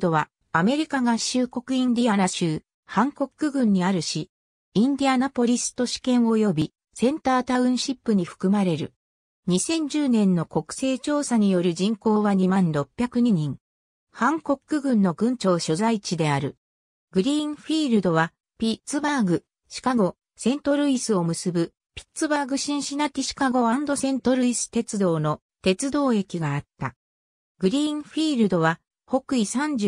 ドは、アメリカ合衆国インディアナ州、ハンコック郡にある市、インディアナポリス都市圏及びセンタータウンシップに含まれる。2010年の国勢調査による人口は2602人。ハンコック郡の郡庁所在地である。グリーンフィールドは、ピッツバーグ、シカゴ、セントルイスを結ぶ、ピッツバーグ・シンシナティ・シカゴセントルイス鉄道の鉄道駅があった。グリーンフィールドは、北緯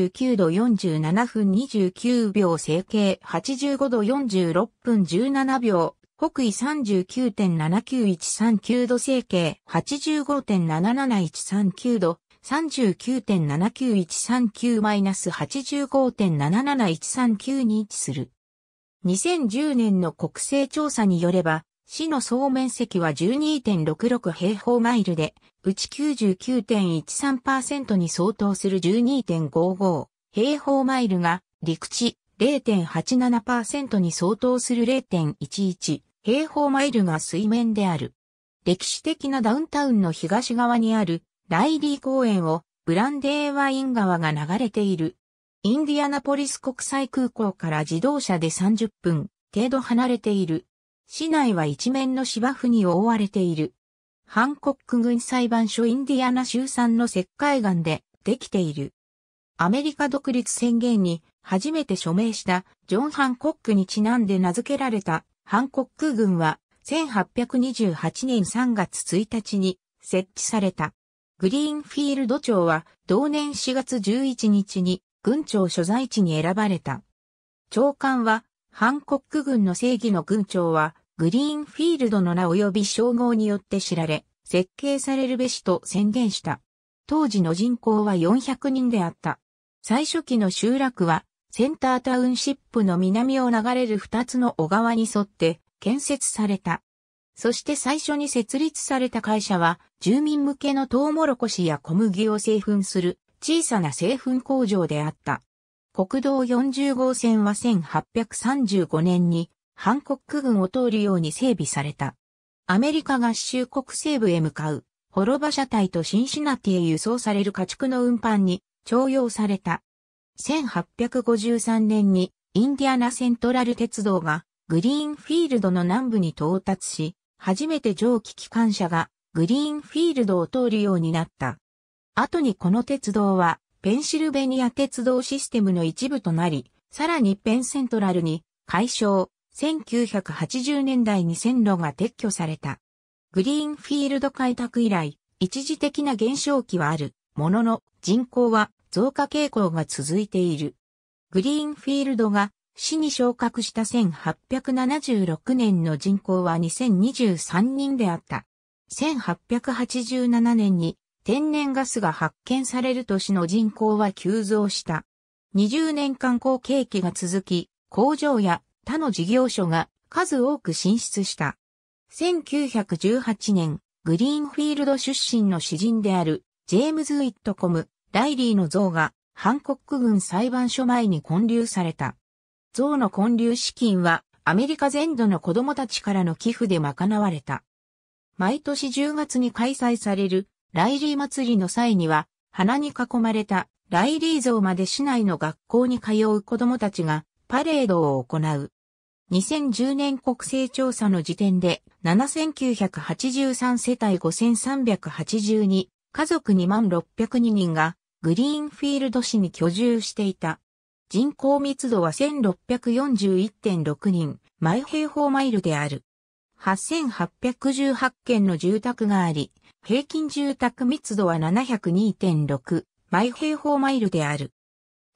39度47分29秒整形85度46分17秒、北緯39.79139度整形85.77139度、39.79139-85.77139に位置する。2010年の国勢調査によれば、市の総面積は12.66平方マイルで、うち99.13%に相当する12.55平方マイルが、陸地0.87%に相当する0.11平方マイルが水面である。歴史的なダウンタウンの東側にあるライリー公園をブランデーワイン川が流れている。インディアナポリス国際空港から自動車で30分程度離れている。市内は一面の芝生に覆われている。ハンコック軍裁判所インディアナ州産の石灰岩でできている。アメリカ独立宣言に初めて署名したジョン・ハンコックにちなんで名付けられたハンコック軍は1828年3月1日に設置された。グリーンフィールド庁は同年4月11日に軍庁所在地に選ばれた。長官はハンコック軍の正義の軍庁はグリーンフィールドの名及び称号によって知られ、設計されるべしと宣言した。当時の人口は400人であった。最初期の集落は、センタータウンシップの南を流れる2つの小川に沿って建設された。そして最初に設立された会社は、住民向けのトウモロコシや小麦を製粉する小さな製粉工場であった。国道40号線は1835年にハンコック軍を通るように整備された。アメリカ合衆国西部へ向かう、滅場車隊とシンシナティへ輸送される家畜の運搬に徴用された。1853年にインディアナセントラル鉄道がグリーンフィールドの南部に到達し、初めて蒸気機関車がグリーンフィールドを通るようになった。後にこの鉄道はペンシルベニア鉄道システムの一部となり、さらにペンセントラルに解消、1980年代に線路が撤去された。グリーンフィールド開拓以来、一時的な減少期はある、ものの人口は増加傾向が続いている。グリーンフィールドが市に昇格した1876年の人口は2023人であった。1887年に天然ガスが発見される年の人口は急増した。20年間好景気が続き、工場や他の事業所が数多く進出した。1918年、グリーンフィールド出身の詩人であるジェームズ・ウィットコム、ライリーの像がハンコック軍裁判所前に建立された。像の建立資金はアメリカ全土の子供たちからの寄付で賄われた。毎年10月に開催されるライリー祭りの際には、花に囲まれたライリー像まで市内の学校に通う子供たちがパレードを行う。2010年国勢調査の時点で7983世帯5382家族2 6 0 2人がグリーンフィールド市に居住していた。人口密度は1641.6人、毎平方マイルである。8818件の住宅があり、平均住宅密度は702.6、毎平方マイルである。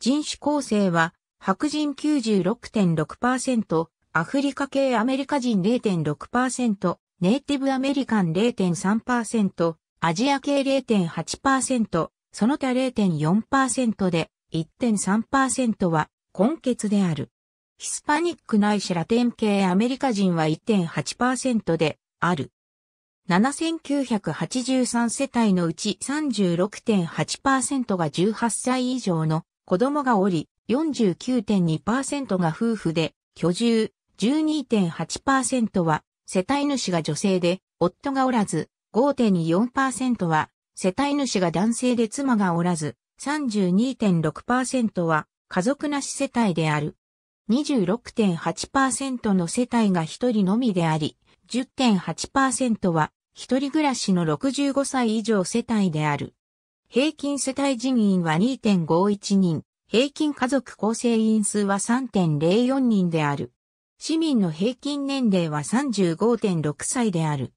人種構成は白人96.6%、アフリカ系アメリカ人0.6%、ネイティブアメリカン0.3%、アジア系0.8%、その他0.4%で1.3%は根血である。ヒスパニックないしラテン系アメリカ人は1.8%である。7983世帯のうち36.8%が18歳以上の子供がおり、49.2%が夫婦で、居住、12.8%は世帯主が女性で、夫がおらず、5.4%は世帯主が男性で妻がおらず、32.6%は家族なし世帯である。26.8%の世帯が一人のみであり、10.8%は一人暮らしの65歳以上世帯である。平均世帯人員は2.51人。平均家族構成員数は3.04人である。市民の平均年齢は35.6歳である。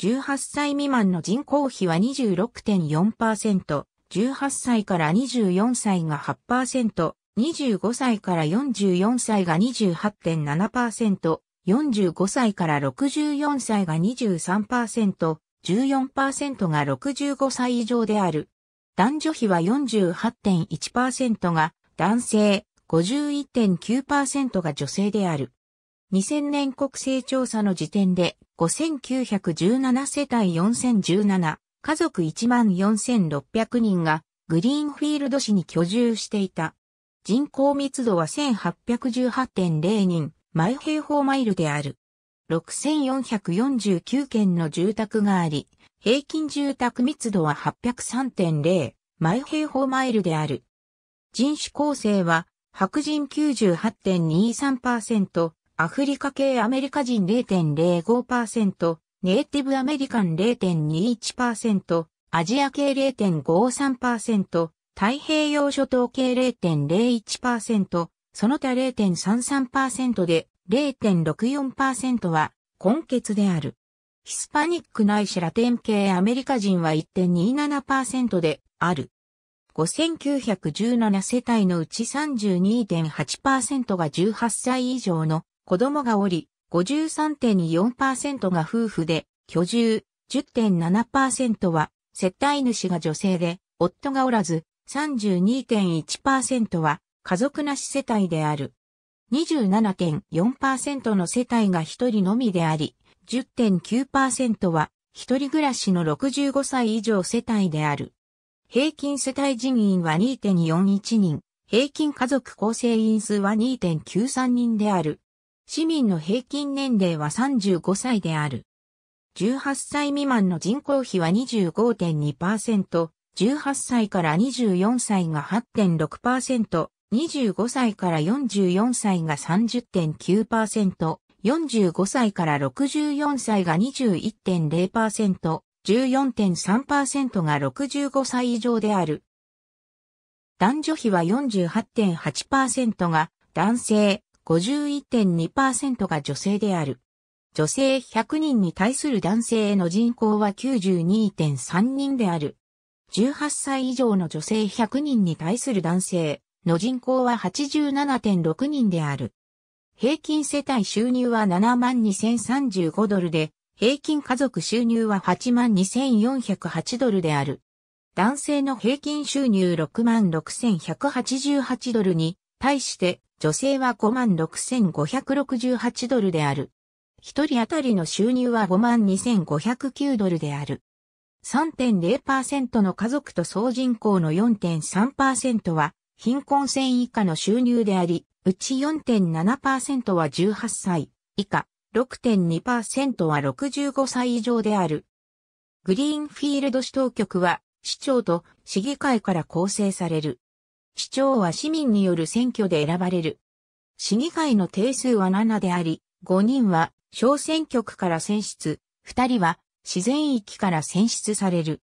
18歳未満の人口比は26.4%、18歳から24歳が8%、25歳から44歳が28.7%、45歳から64歳が23%、14%が65歳以上である。男女比は48.1%が男性、51.9%が女性である。2000年国勢調査の時点で5917世帯4017家族14600人がグリーンフィールド市に居住していた。人口密度は1818.0人毎平方マイルである。6449件の住宅があり、平均住宅密度は803.0毎平方マイルである。人種構成は白人98.23%、アフリカ系アメリカ人0.05%、ネイティブアメリカン0.21%、アジア系0.53%、太平洋諸島系0.01%、その他0.33%で0.64%は根血である。ヒスパニックないしラテン系アメリカ人は1.27%である。5917世帯のうち32.8%が18歳以上の子供がおり、53.4%が夫婦で居住、10.7%は接待主が女性で夫がおらず、32.1%は家族なし世帯である。27.4%の世帯が1人のみであり、10.9%は一人暮らしの65歳以上世帯である。平均世帯人員は2.41人、平均家族構成員数は2.93人である。市民の平均年齢は35歳である。18歳未満の人口比は25.2%、18歳から24歳が8.6%、25歳から44歳が30.9%、45歳から64歳が21.0%、14.3%が65歳以上である。男女比は48.8%が男性、51.2%が女性である。女性100人に対する男性への人口は92.3人である。18歳以上の女性100人に対する男性の人口は87.6人である。平均世帯収入は72,035ドルで、平均家族収入は82,408ドルである。男性の平均収入66,188ドルに、対して女性は56,568ドルである。一人当たりの収入は52,509ドルである。3.0%の家族と総人口の4.3%は貧困線以下の収入であり、うち4.7%は18歳以下、6.2%は65歳以上である。グリーンフィールド市当局は、市長と市議会から構成される。市長は市民による選挙で選ばれる。市議会の定数は7であり、5人は小選挙区から選出、2人は自然域から選出される。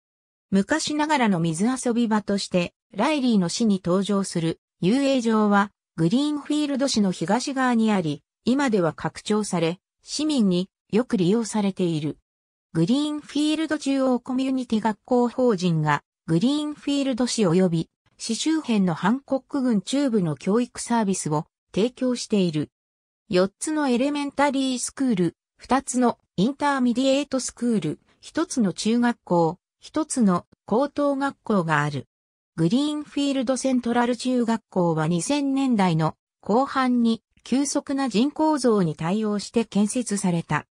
昔ながらの水遊び場としてライリーの市に登場する遊泳場はグリーンフィールド市の東側にあり、今では拡張され、市民によく利用されている。グリーンフィールド中央コミュニティ学校法人が、グリーンフィールド市及び市周辺のハンコック郡中部の教育サービスを提供している。4つのエレメンタリースクール、2つのインターミディエートスクール、1つの中学校、1つの高等学校がある。グリーンフィールドセントラル中学校は2000年代の後半に急速な人口増に対応して建設された。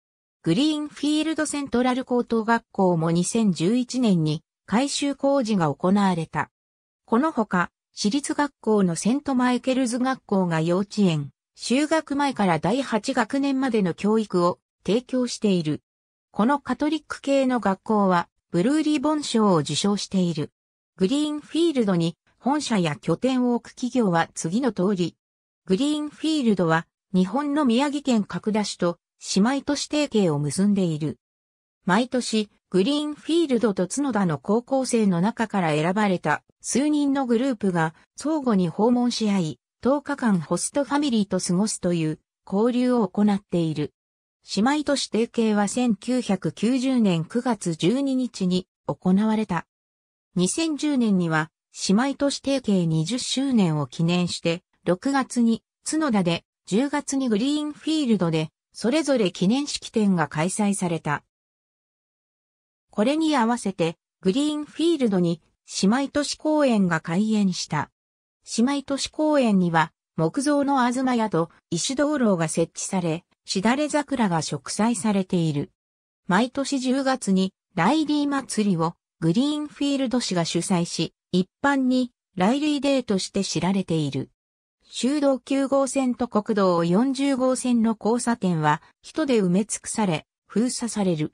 グリーンフィールドセントラル高等学校も2011年に改修工事が行われた。このほか、私立学校のセントマイケルズ学校が幼稚園、就学前から第8学年までの教育を提供している。このカトリック系の学校は、ブルーリボン賞を受賞している。グリーンフィールドに本社や拠点を置く企業は次の通り。グリーンフィールドは日本の宮城県角田市と姉妹都市提携を結んでいる。毎年、グリーンフィールドと角田の高校生の中から選ばれた数人のグループが相互に訪問し合い、10日間ホストファミリーと過ごすという交流を行っている。姉妹都市提携は1990年9月12日に行われた。2010年には姉妹都市提携20周年を記念して、6月に角田で、10月にグリーンフィールドで、それぞれ記念式典が開催された。これに合わせて、グリーンフィールドに姉妹都市公園が開園した。姉妹都市公園には、木造の東屋と石灯籠が設置され、しだれ桜が植栽されている。毎年10月にライリー祭りをグリーンフィールド市が主催し、一般にライリーデーとして知られている。修道9号線と国道40号線の交差点は人で埋め尽くされ、封鎖される。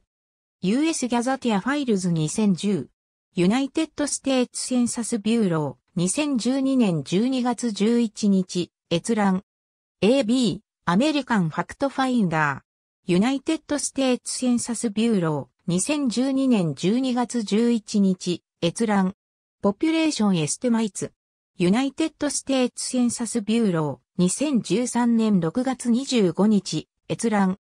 US ギャザティアファイルズ2010ユナイテッドステーツセンサスビューロー2012年12月11日閲覧 AB アメリカンファクトファインダーユナイテッドステーツセンサスビューロー2012年12月11日、閲覧。ポピュレーションエステマイツ。ユナイテッドステーツセンサスビューロー。2013年6月25日、閲覧。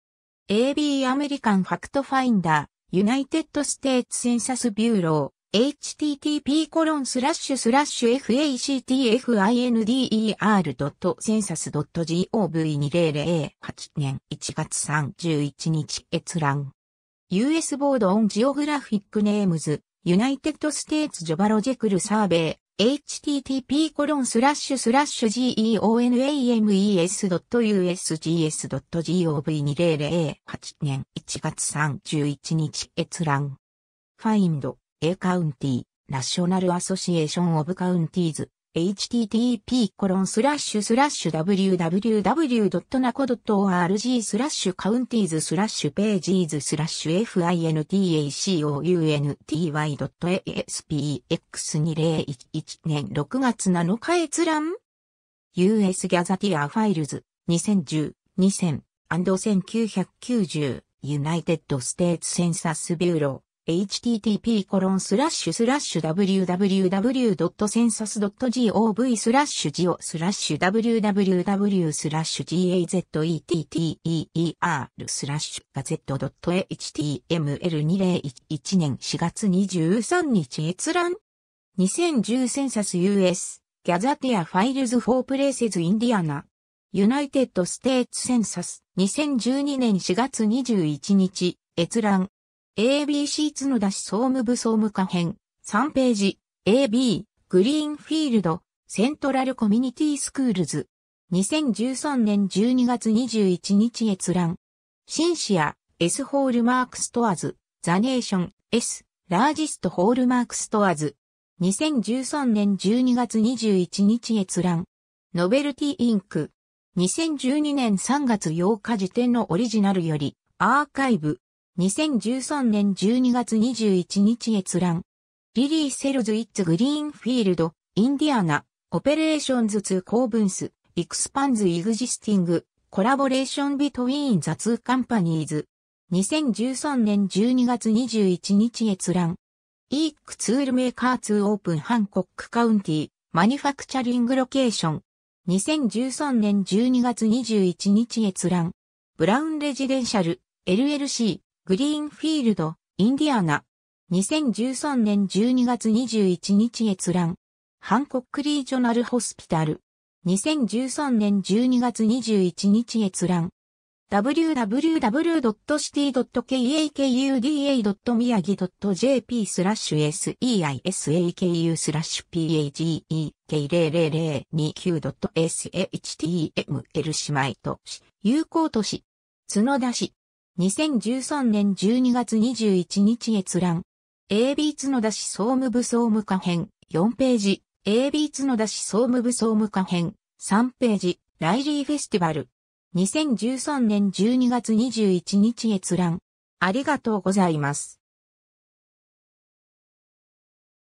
AB アメリカンファクトファインダー。ユナイテッドステーツセンサスビューロー。http コロンスラッシュスラッシュ factfinder.census.gov2008 年1月31日閲覧。US ボードオンジオグラフィックネームズ、ユナイテッドステーツジョバロジェクルサーベイ、http コロンスラッシュスラッシュ geonames.usgs.gov2008 年1月31日閲覧。Find, A County, National Association of Counties, http://www.naco.org スラッシュカウンティーズスラッシュページーズスラッシュ fintacounty.aspx2011 年6月7日閲覧 US ギャザティアファイルズ2010、2000、1990 United States Census Bureau http://www.census.gov スラッシュジオスラッシュ www スラッシュ gazetteer スラッシュガゼット .html2011 年4月23日閲覧2010センサス US ギャザティアファイルズフォープレイセズインディアナユナイテッドステーツセンサス2012年4月21日閲覧 ABC 角田市総務部総務課編、3ページ、AB、グリーンフィールド、セントラルコミュニティスクールズ。2013年12月21日閲覧。シンシア、S ホールマークストアズ、ザネーション、S、ラージストホールマークストアズ。2013年12月21日閲覧。ノベルティインク。2012年3月8日時点のオリジナルより、アーカイブ、2013年12月21日閲覧。リリー・セルズ・イッツ・グリーンフィールド、インディアナ、オペレーションズ・ツー・コーブンス、エクスパンズ・イグジスティング、コラボレーション・ビトウィーン・ザ・ツー・カンパニーズ。2013年12月21日閲覧。イークツールメーカーー・オープンハンコックカウンティ、マニファクチャリングロケーション。2013年12月21日閲覧。ブラウンレジデンシャル、LLC、グリーンフィールド、インディアナ。2013年12月21日閲覧。ハンコックリージョナルホスピタル。2013年12月21日閲覧。www.city.kakuda.miyagi.jp スラッシュ seisAku スラッシュ p a g e k 0 0 0 2 9 s h t m l 姉妹都市、友好都市、角田市。2013年12月21日閲覧。AB 角田市総務部総務課編4ページ。AB 角田市総務部総務課編3ページ。ライリーフェスティバル。2013年12月21日閲覧。ありがとうございます。